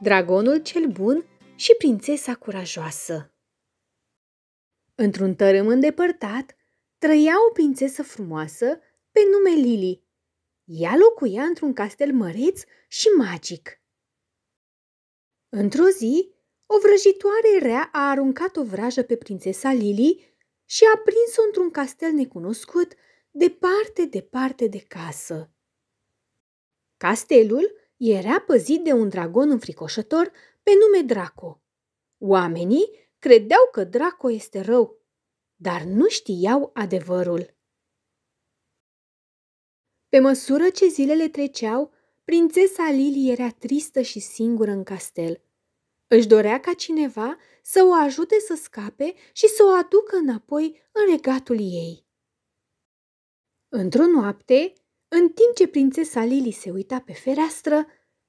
dragonul cel bun și prințesa curajoasă. Într-un tărâm îndepărtat trăia o prințesă frumoasă pe nume Lili. Ea locuia într-un castel măreț și magic. Într-o zi, o vrăjitoare rea a aruncat o vrajă pe prințesa Lili și a prins-o într-un castel necunoscut, departe, departe de casă. Castelul era păzit de un dragon înfricoșător pe nume Draco. Oamenii credeau că Draco este rău, dar nu știau adevărul. Pe măsură ce zilele treceau, prințesa Lili era tristă și singură în castel. Își dorea ca cineva să o ajute să scape și să o aducă înapoi în regatul ei. Într-o noapte, în timp ce prințesa Lili se uita pe fereastră,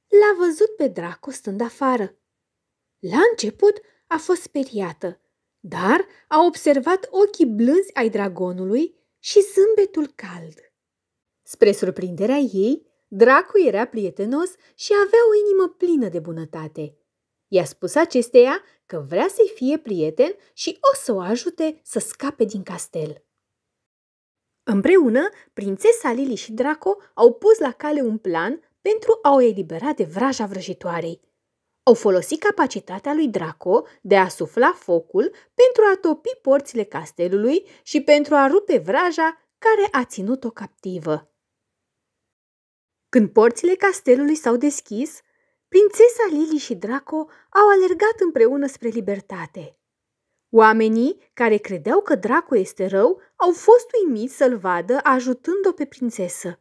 l-a văzut pe Draco stând afară. La început a fost speriată, dar a observat ochii blânzi ai dragonului și zâmbetul cald. Spre surprinderea ei, Dracu era prietenos și avea o inimă plină de bunătate. I-a spus acesteia că vrea să-i fie prieten și o să o ajute să scape din castel. Împreună, prințesa Lily și Draco au pus la cale un plan pentru a o elibera de vraja vrăjitoarei. Au folosit capacitatea lui Draco de a sufla focul pentru a topi porțile castelului și pentru a rupe vraja care a ținut-o captivă. Când porțile castelului s-au deschis, prințesa Lily și Draco au alergat împreună spre libertate. Oamenii care credeau că Draco este rău au fost uimiți să-l vadă ajutând-o pe prințesă.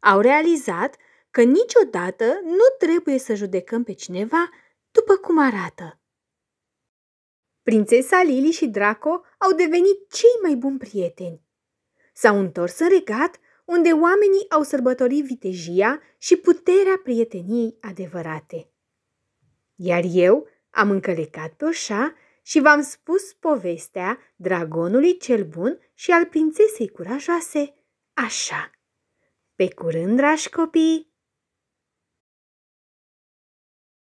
Au realizat că niciodată nu trebuie să judecăm pe cineva după cum arată. Prințesa Lily și Draco au devenit cei mai buni prieteni. S-au întors în regat, unde oamenii au sărbătorit vitejia și puterea prieteniei adevărate. Iar eu am încălecat pe oșa și v-am spus povestea dragonului cel bun și al prințesei curajoase. Așa. Pe curând, dragi copii!